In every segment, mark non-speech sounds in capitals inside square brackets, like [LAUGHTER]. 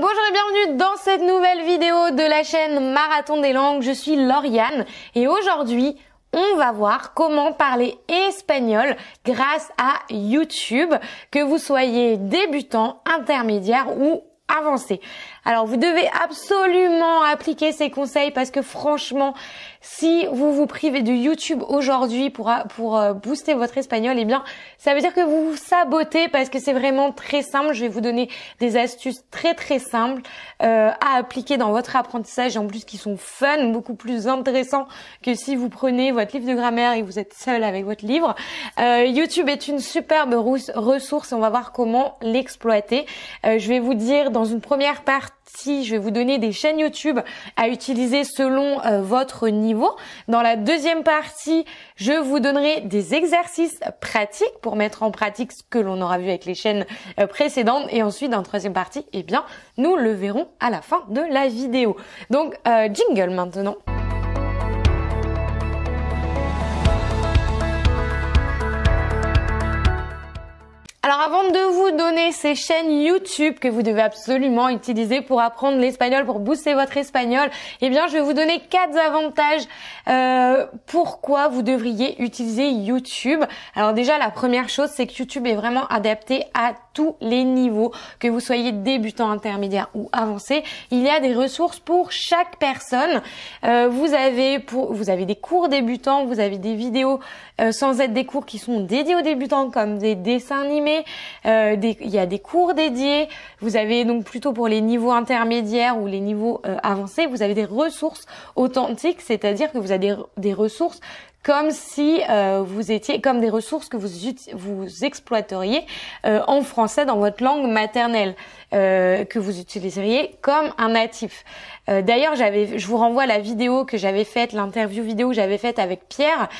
bonjour et bienvenue dans cette nouvelle vidéo de la chaîne Marathon des langues. Je suis Lauriane et aujourd'hui, on va voir comment parler espagnol grâce à YouTube, que vous soyez débutant, intermédiaire ou avancé. Alors vous devez absolument appliquer ces conseils parce que franchement, si vous vous privez de YouTube aujourd'hui pour, euh, pour euh, booster votre espagnol, eh bien ça veut dire que vous vous sabotez parce que c'est vraiment très simple. Je vais vous donner des astuces très très simples euh, à appliquer dans votre apprentissage et en plus qui sont fun, beaucoup plus intéressants que si vous prenez votre livre de grammaire et vous êtes seul avec votre livre. YouTube est une superbe ressource et on va voir comment l'exploiter. je vais vous dire dans une première partie si je vais vous donner des chaînes YouTube à utiliser selon euh, votre niveau. Dans la deuxième partie, je vous donnerai des exercices pratiques pour mettre en pratique ce que l'on aura vu avec les chaînes euh, précédentes. Et ensuite, dans la troisième partie, eh bien, nous le verrons à la fin de la vidéo. Donc, euh, jingle maintenant. ces chaînes YouTube que vous devez absolument utiliser pour apprendre l'espagnol, pour booster votre espagnol, et eh bien, je vais vous donner quatre avantages euh, pourquoi vous devriez utiliser YouTube. Alors déjà, la première chose, c'est que YouTube est vraiment adapté à tous les niveaux, que vous soyez débutant, intermédiaire ou avancé. Il y a des ressources pour chaque personne. Euh, vous avez pour, vous avez des cours débutants, vous avez des vidéos euh, sans être des cours qui sont dédiés aux débutants, comme des dessins animés, des, il y il y a des cours dédiés, vous avez donc plutôt pour les niveaux intermédiaires ou les niveaux euh, avancés, vous avez des ressources authentiques, c'est-à-dire que vous avez des ressources comme si euh, vous étiez comme des ressources que vous, vous exploiteriez euh, en français dans votre langue maternelle, euh, que vous utiliseriez comme un natif. D'ailleurs, je vous renvoie à la vidéo que j'avais faite, l'interview vidéo que j'avais faite avec Pierre,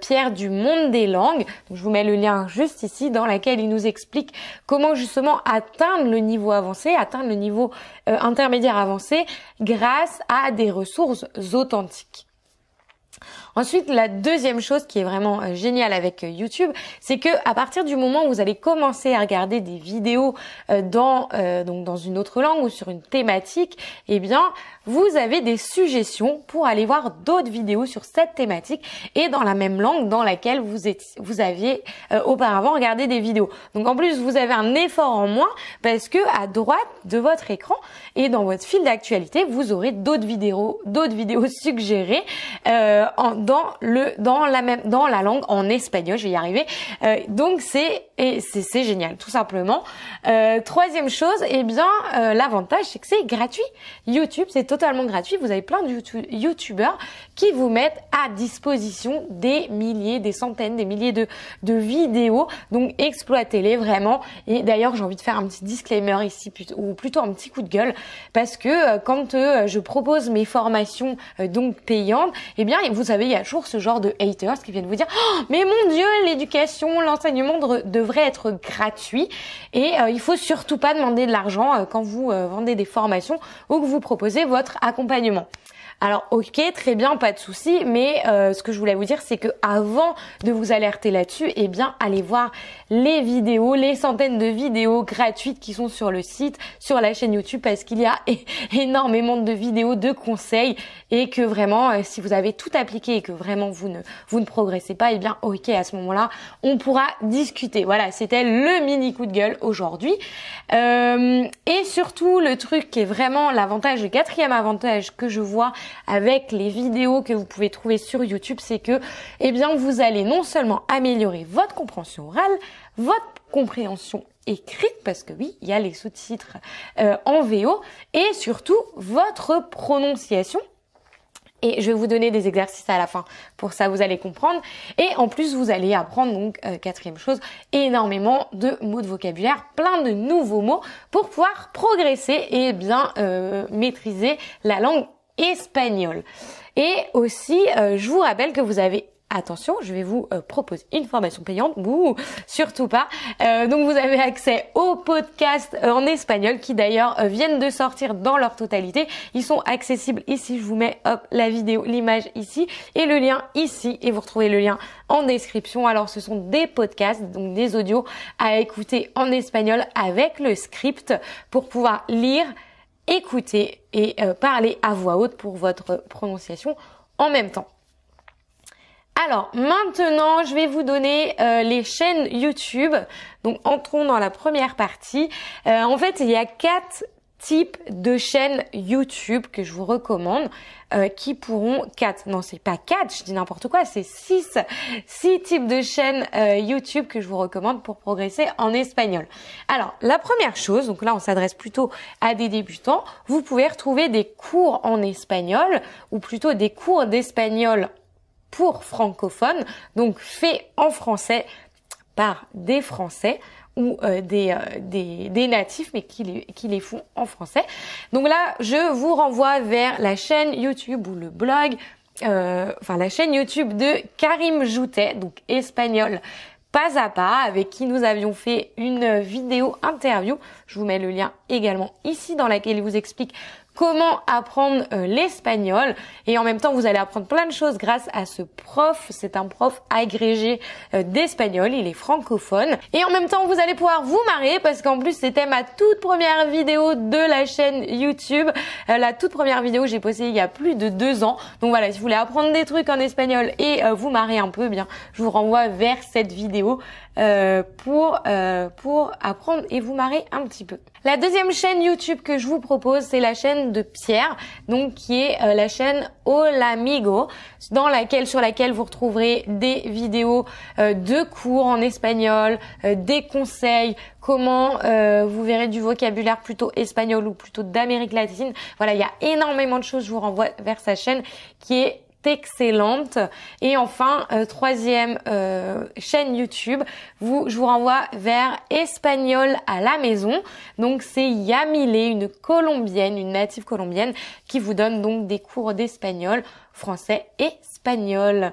Pierre du Monde des Langues. je vous mets le lien juste ici, dans laquelle il nous explique comment justement atteindre le niveau avancé, atteindre le niveau intermédiaire avancé, grâce à des ressources authentiques. Ensuite, la deuxième chose qui est vraiment euh, géniale avec euh, YouTube, c'est que à partir du moment où vous allez commencer à regarder des vidéos euh, dans donc dans une autre langue ou sur une thématique, eh bien, vous avez des suggestions pour aller voir d'autres vidéos sur cette thématique et dans la même langue dans laquelle vous étiez, vous aviez auparavant regardé des vidéos. Donc en plus, vous avez un effort en moins parce que à droite de votre écran et dans votre fil d'actualité, vous aurez d'autres vidéos, d'autres vidéos [LAUGHS] suggérées dans le dans la même dans la langue en espagnol. Je vais y arriver. Euh, donc c'est et c'est génial tout simplement. Euh, troisième chose, et eh bien euh, l'avantage c'est que c'est gratuit. YouTube c'est totalement gratuit. Vous avez plein de YouTubeurs qui vous mettent à disposition des milliers, des centaines, des milliers de, de vidéos. Donc exploitez-les vraiment. Et d'ailleurs, j'ai envie de faire un petit disclaimer ici, ou plutôt un petit coup de gueule, parce que quand je propose mes formations donc payantes, eh bien vous vous savez, il y a toujours ce genre de haters qui viennent vous dire oh, mais mon dieu, l'éducation, l'enseignement devrait être gratuit et il euh, il faut surtout pas demander de l'argent euh, quand vous euh, vendez des formations ou que vous proposez votre accompagnement. Alors ok, très bien, pas de souci, mais euh, ce que je voulais vous dire, c'est que avant de vous alerter là-dessus, eh bien allez voir les vidéos, les centaines de vidéos gratuites qui sont sur le site, sur la chaîne YouTube, parce qu'il y a énormément de vidéos, de conseils, et que vraiment, euh, si vous avez tout appliqué et que vraiment vous ne vous ne progressez pas, eh bien ok, à ce moment-là, on pourra discuter. Voilà, c'était le mini coup de gueule aujourd'hui. Euh, et surtout, le truc qui est vraiment l'avantage, le quatrième avantage que je vois avec les vidéos que vous pouvez trouver sur YouTube, c'est que, eh bien, vous allez non seulement améliorer votre compréhension orale, votre compréhension écrite, parce que oui, il y a les sous-titres euh, en VO, et surtout votre prononciation et je vais vous donner des exercices à la fin. Pour ça, vous allez comprendre. Et en plus, vous allez apprendre, donc, euh, quatrième chose, énormément de mots de vocabulaire, plein de nouveaux mots pour pouvoir progresser et bien euh, maîtriser la langue espagnol. Et aussi, euh, je vous rappelle que vous avez attention, je vais vous euh, proposer une formation payante, Ouh, surtout pas. Euh, donc vous avez accès aux podcasts en espagnol qui d'ailleurs viennent de sortir dans leur totalité. Ils sont accessibles ici, je vous mets hop la vidéo, l'image ici et le lien ici et vous retrouvez le lien en description. Alors ce sont des podcasts, donc des audios à écouter en espagnol avec le script pour pouvoir lire Écoutez et parlez euh, parler à voix haute pour votre prononciation en même temps. Alors maintenant, je vais vous donner euh, les chaînes YouTube. Donc entrons dans la première partie. Euh, en fait, il y a quatre types de chaînes YouTube que je vous recommande euh, qui pourront 4, non c'est pas 4, je dis n'importe quoi, c'est 6, Six types de chaînes euh, YouTube que je vous recommande pour progresser en espagnol. Alors la première chose, donc là on s'adresse plutôt à des débutants, vous pouvez retrouver des cours en espagnol ou plutôt des cours d'espagnol pour francophones, donc faits en français par des Français ou euh, euh, des, des, natifs, mais qui les, qui les font en français. Donc là, je vous renvoie vers la chaîne YouTube ou le blog, euh, enfin la chaîne YouTube de Karim Joutet, donc espagnol pas à pas, avec qui nous avions fait une vidéo interview. Je vous mets le lien également ici dans laquelle il vous explique comment apprendre euh, l'espagnol et en même temps vous allez apprendre plein de choses grâce à ce prof, c'est un prof agrégé euh, d'espagnol, il est francophone et en même temps vous allez pouvoir vous marrer parce qu'en plus c'était ma toute première vidéo de la chaîne YouTube, euh, la toute première vidéo que j'ai postée il y a plus de deux ans donc voilà si vous voulez apprendre des trucs en espagnol et vous marrer un peu eh bien je vous renvoie vers cette vidéo euh, pour, euh, pour apprendre et vous marrer un petit peu. La deuxième chaîne YouTube que je vous propose, c'est la chaîne de Pierre, donc qui est euh, la chaîne Olamigo, dans laquelle, sur laquelle vous retrouverez des vidéos euh, de cours en espagnol, des conseils, comment vous verrez du vocabulaire plutôt espagnol ou plutôt d'Amérique latine. Voilà, il y a énormément de choses. Je vous renvoie vers sa chaîne qui est excellente. Et enfin, euh, troisième euh, chaîne YouTube, vous, je vous renvoie vers Espagnol à la maison. Donc c'est Yamile, une colombienne, une native colombienne, qui vous donne donc des cours d'espagnol, français et espagnol.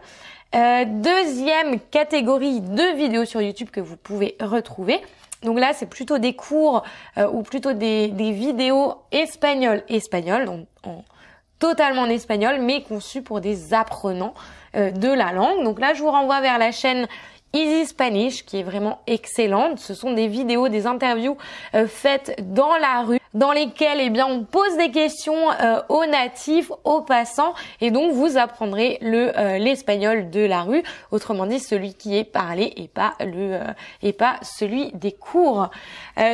Euh, deuxième catégorie de vidéos sur YouTube que vous pouvez retrouver. Donc là, c'est plutôt des cours ou plutôt des, vidéos espagnol espagnol, en, totalement en espagnol, mais conçu pour des apprenants euh, de la langue. Donc là, je vous renvoie vers la chaîne Easy Spanish qui est vraiment excellente. Ce sont des vidéos, des interviews euh, faites dans la rue dans lesquelles eh bien on pose des questions euh, aux natifs, aux passants et donc vous apprendrez le l'espagnol de la rue, autrement dit celui qui est parlé et pas le et pas celui des cours.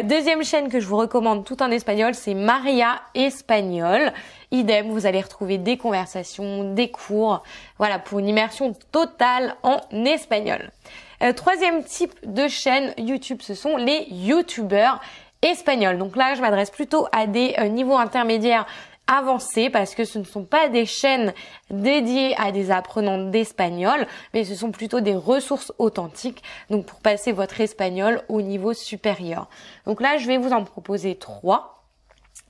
deuxième chaîne que je vous recommande tout en espagnol, c'est Maria Espagnol Idem, vous allez retrouver des conversations, des cours, voilà, pour une immersion totale en espagnol. Euh, troisième type de chaîne YouTube, ce sont les youtubeurs espagnols. Donc là, je m'adresse plutôt à des euh, niveaux intermédiaires avancés parce que ce ne sont pas des chaînes dédiées à des apprenants d'espagnol, mais ce sont plutôt des ressources authentiques, donc pour passer votre espagnol au niveau supérieur. Donc là, je vais vous en proposer trois.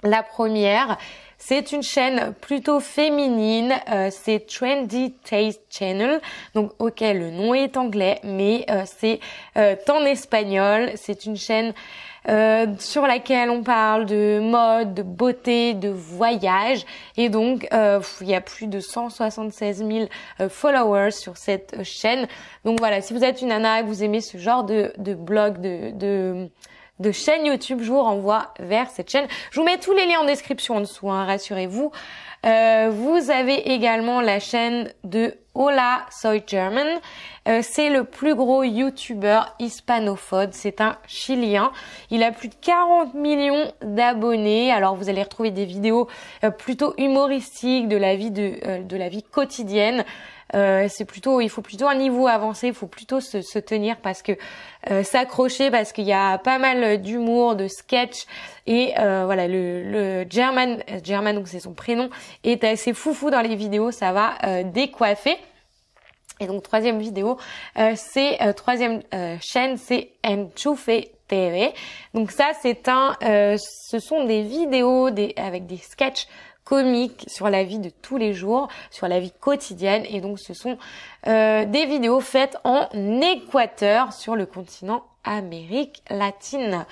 La première, c'est une chaîne plutôt féminine, euh, c'est Trendy Taste Channel. Donc ok, le nom est anglais, mais euh, c'est euh, en espagnol. C'est une chaîne sur laquelle on parle de mode, de beauté, de voyage. Et donc, il y a plus de 176 000 followers sur cette chaîne. Donc voilà, si vous êtes une nana, que vous aimez ce genre de, de blog, de, de de chaîne YouTube. Je vous renvoie vers cette chaîne. Je vous mets tous les liens en description en dessous, hein, rassurez-vous. Euh, vous avez également la chaîne de Hola Soy German. Euh, c'est le plus gros YouTuber hispanophone. C'est un Chilien. Il a plus de 40 millions d'abonnés. Alors vous allez retrouver des vidéos euh, plutôt humoristiques de la vie de la vie quotidienne. Euh, c'est plutôt, il faut plutôt un niveau avancé, il faut plutôt se, se tenir parce que euh, s'accrocher parce qu'il y a pas mal d'humour, de sketch et euh, voilà le, le German, German donc c'est son prénom, est assez foufou dans les vidéos, ça va décoiffer. Et donc troisième vidéo, c'est troisième chaîne, c'est Enchufe TV. Donc ça, c'est un, ce sont des vidéos des, avec des sketchs comique sur la vie de tous les jours, sur la vie quotidienne. Et donc ce sont euh, des vidéos faites en Équateur sur le continent Amérique latine.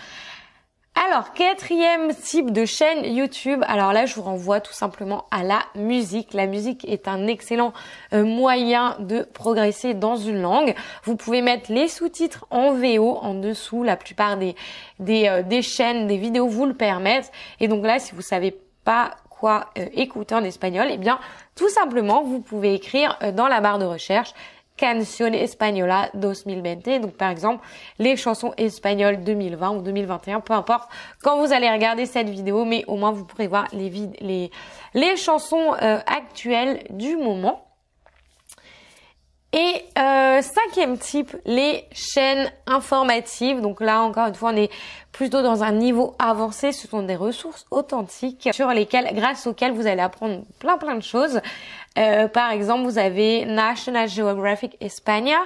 Alors, quatrième type de chaîne YouTube. Alors là, je vous renvoie tout simplement à la musique. La musique est un excellent euh, moyen de progresser dans une langue. Vous pouvez mettre les sous-titres en VO en dessous. La plupart des, des, euh, des chaînes, des vidéos vous le permettent. Et donc là, si vous savez pas euh, écouter en espagnol et eh bien, tout simplement, vous pouvez écrire euh, dans la barre de recherche Canción Española 2020. Donc par exemple, les chansons espagnoles 2020 ou 2021, peu importe. Quand vous allez regarder cette vidéo, mais au moins vous pourrez voir les, les, les chansons euh, actuelles du moment. Et euh, cinquième type, les chaînes informatives. Donc là, encore une fois, on est plutôt dans un niveau avancé. Ce sont des ressources authentiques sur lesquelles, grâce auxquelles vous allez apprendre plein plein de choses. Euh, par exemple, vous avez National Geographic España,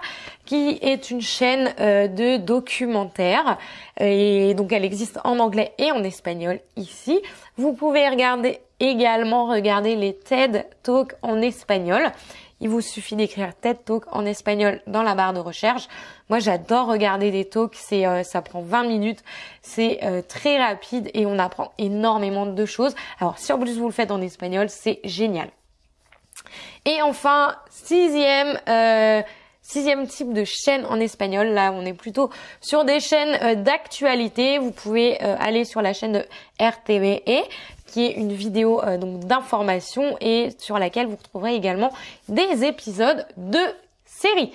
qui est une chaîne euh, de documentaires. Et donc, elle existe en anglais et en espagnol ici. Vous pouvez regarder également regarder les TED Talks en espagnol. Il vous suffit d'écrire TED Talk en espagnol dans la barre de recherche. Moi, j'adore regarder des talks. C'est, euh, ça prend 20 minutes. C'est euh, très rapide et on apprend énormément de choses. Alors, si en plus vous le faites en espagnol, c'est génial. Et enfin, sixième. Euh, sixième type de chaîne en espagnol. Là, on est plutôt sur des chaînes d'actualité. Vous pouvez aller sur la chaîne de RTVE une vidéo euh, donc d'information et sur laquelle vous retrouverez également des épisodes de séries.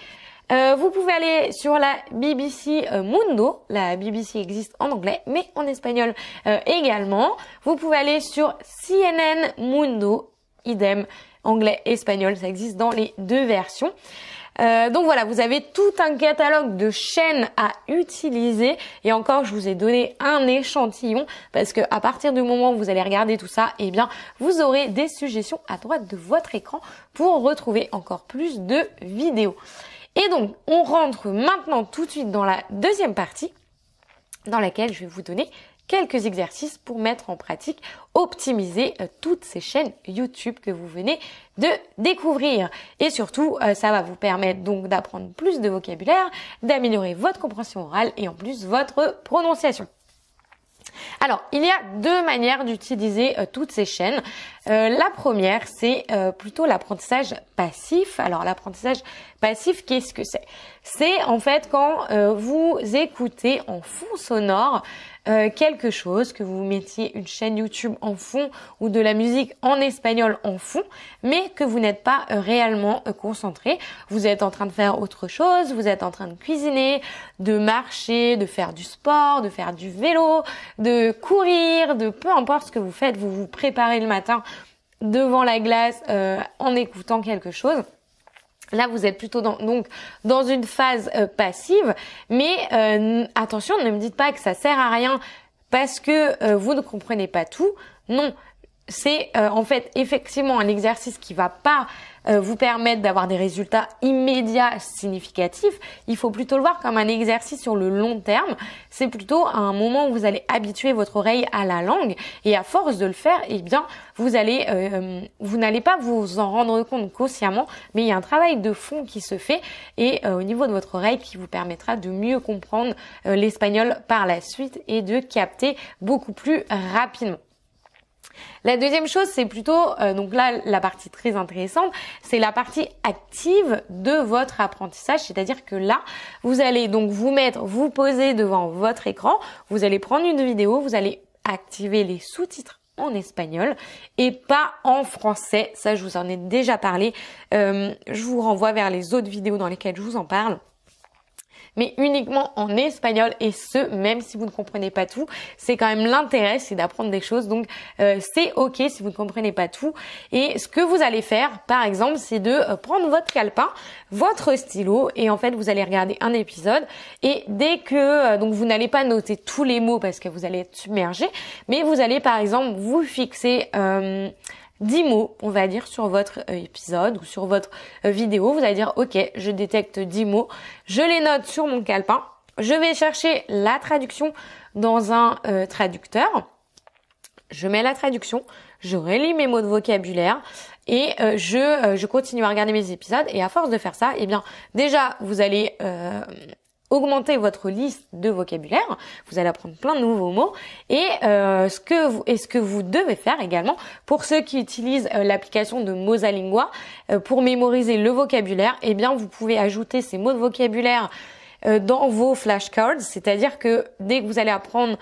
Euh, vous pouvez aller sur la BBC euh, Mundo, la BBC existe en anglais mais en espagnol également. Vous pouvez aller sur CNN Mundo, idem, anglais, espagnol, ça existe dans les deux versions. Euh, donc voilà, vous avez tout un catalogue de chaînes à utiliser. Et encore, je vous ai donné un échantillon parce que à partir du moment où vous allez regarder tout ça, eh bien, vous aurez des suggestions à droite de votre écran pour retrouver encore plus de vidéos. Et donc, on rentre maintenant tout de suite dans la deuxième partie dans laquelle je vais vous donner quelques exercices pour mettre en pratique, optimiser euh, toutes ces chaînes YouTube que vous venez de découvrir. Et surtout, euh, ça va vous permettre donc d'apprendre plus de vocabulaire, d'améliorer votre compréhension orale et en plus votre prononciation. Alors, il y a deux manières d'utiliser euh, toutes ces chaînes. la première, c'est plutôt l'apprentissage passif. Alors, l'apprentissage Passif, qu'est-ce que c'est C'est en fait quand euh, vous écoutez en fond sonore euh, quelque chose, que vous mettiez une chaîne YouTube en fond ou de la musique en espagnol en fond, mais que vous n'êtes pas euh, réellement concentré. Vous êtes en train de faire autre chose, vous êtes en train de cuisiner, de marcher, de faire du sport, de faire du vélo, de courir, de peu importe ce que vous faites, vous vous préparez le matin devant la glace en écoutant quelque chose. Là, vous êtes plutôt dans, donc dans une phase euh, passive, mais euh, attention, ne me dites pas que ça sert à rien parce que euh, vous ne comprenez pas tout. Non, c'est euh, en fait effectivement un exercice qui va pas euh, vous permettre d'avoir des résultats immédiats significatifs. Il faut plutôt le voir comme un exercice sur le long terme. C'est plutôt un moment où vous allez habituer votre oreille à la langue et à force de le faire, eh bien vous allez, euh, vous n'allez pas vous en rendre compte consciemment, mais il y a un travail de fond qui se fait et au niveau de votre oreille qui vous permettra de mieux comprendre l'espagnol par la suite et de capter beaucoup plus rapidement. La deuxième chose, c'est plutôt, euh, donc là, la partie très intéressante, c'est la partie active de votre apprentissage, c'est-à-dire que là, vous allez donc vous mettre, vous poser devant votre écran, vous allez prendre une vidéo, vous allez activer les sous-titres en espagnol et pas en français. Ça, je vous en ai déjà parlé. Euh, je vous renvoie vers les autres vidéos dans lesquelles je vous en parle mais uniquement en espagnol et ce, même si vous ne comprenez pas tout. C'est quand même l'intérêt, c'est d'apprendre des choses. Donc, euh, c'est OK si vous ne comprenez pas tout. Et ce que vous allez faire, par exemple, c'est de euh, prendre votre calepin, votre stylo, et en fait, vous allez regarder un épisode. Et dès que, euh, donc, vous n'allez pas noter tous les mots parce que vous allez être submergé, mais vous allez, par exemple, vous fixer... 10 mots, on va dire, sur votre euh, épisode ou sur votre euh, vidéo. Vous allez dire, ok, je détecte 10 mots, je les note sur mon calepin, je vais chercher la traduction dans un euh, traducteur, je mets la traduction, je relis mes mots de vocabulaire et je, je continue à regarder mes épisodes. Et à force de faire ça, eh bien déjà, vous allez augmenter votre liste de vocabulaire, vous allez apprendre plein de nouveaux mots et euh, ce que vous ce que vous devez faire également pour ceux qui utilisent euh, l'application de Mosalingua euh, pour mémoriser le vocabulaire, eh bien vous pouvez ajouter ces mots de vocabulaire dans vos flashcards, c'est-à-dire que dès que vous allez apprendre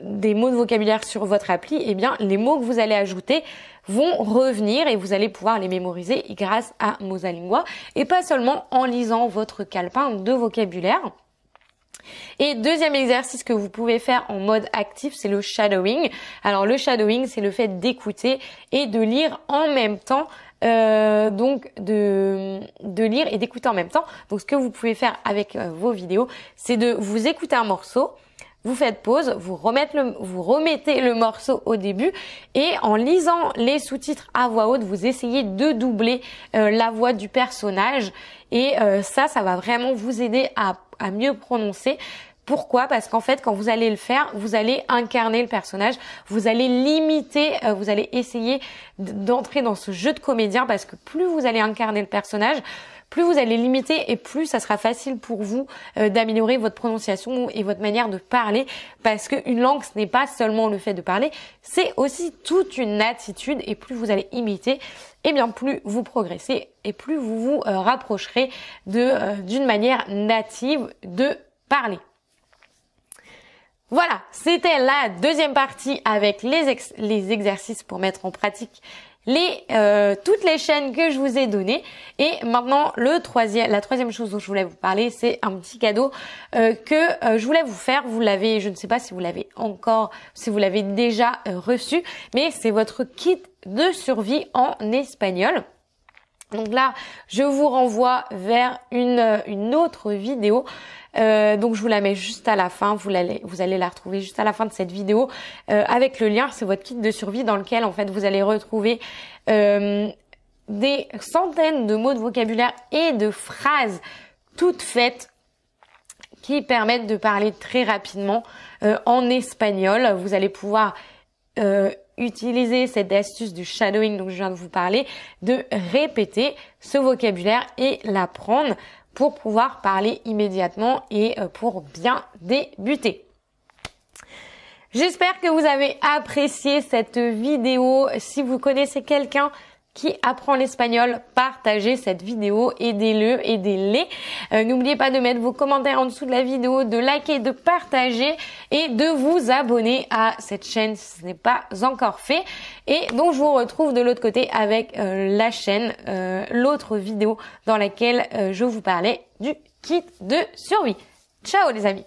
des mots de vocabulaire sur votre appli, eh bien, les mots que vous allez ajouter vont revenir et vous allez pouvoir les mémoriser grâce à Mosalingua et pas seulement en lisant votre calepin de vocabulaire. Et deuxième exercice que vous pouvez faire en mode actif, c'est le shadowing. Alors le shadowing, c'est le fait d'écouter et de lire en même temps. Euh, donc de, de lire et d'écouter en même temps. Donc ce que vous pouvez faire avec euh, vos vidéos, c'est de vous écouter un morceau, vous faites pause, vous, remettez le, morceau au début et en lisant les sous-titres à voix haute, vous essayez de doubler euh, la voix du personnage et euh, ça, ça va vraiment vous aider à, à mieux prononcer. Pourquoi Parce qu'en fait, quand vous allez le faire, vous allez incarner le personnage, vous allez limiter, euh, vous allez essayer d'entrer dans ce jeu de comédien parce que plus vous allez incarner le personnage, plus vous allez limiter et plus ça sera facile pour vous euh, d'améliorer votre prononciation et votre manière de parler parce qu'une langue, ce n'est pas seulement le fait de parler, c'est aussi toute une attitude et plus vous allez imiter, et eh bien plus vous progressez et plus vous vous euh, rapprocherez euh, d'une manière native de parler. Voilà, c'était la deuxième partie avec les, les exercices pour mettre en pratique les euh, toutes les chaînes que je vous ai données. Et maintenant, le troisième, la troisième chose dont je voulais vous parler, c'est un petit cadeau euh, que euh, je voulais vous faire. Vous l'avez, je ne sais pas si vous l'avez encore, si vous l'avez déjà reçu, mais c'est votre kit de survie en espagnol. Donc là, je vous renvoie vers une, une autre vidéo. Euh, donc je vous la mets juste à la fin, vous, allez, vous allez la retrouver juste à la fin de cette vidéo euh, avec le lien, c'est votre kit de survie dans lequel en fait vous allez retrouver euh, des centaines de mots de vocabulaire et de phrases toutes faites qui permettent de parler très rapidement en espagnol. Vous allez pouvoir utiliser cette astuce du shadowing dont je viens de vous parler, de répéter ce vocabulaire et l'apprendre pour pouvoir parler immédiatement et euh, pour bien débuter. J'espère que vous avez apprécié cette vidéo. Si vous connaissez quelqu'un qui apprend l'espagnol, partagez cette vidéo, aidez-le, aidez-les. Euh, n'oubliez pas de mettre vos commentaires en dessous de la vidéo, de liker, de partager et de vous abonner à cette chaîne si ce n'est pas encore fait. Et donc je vous retrouve de l'autre côté avec euh, la chaîne, euh, l'autre vidéo dans laquelle je vous parlais du kit de survie. Ciao les amis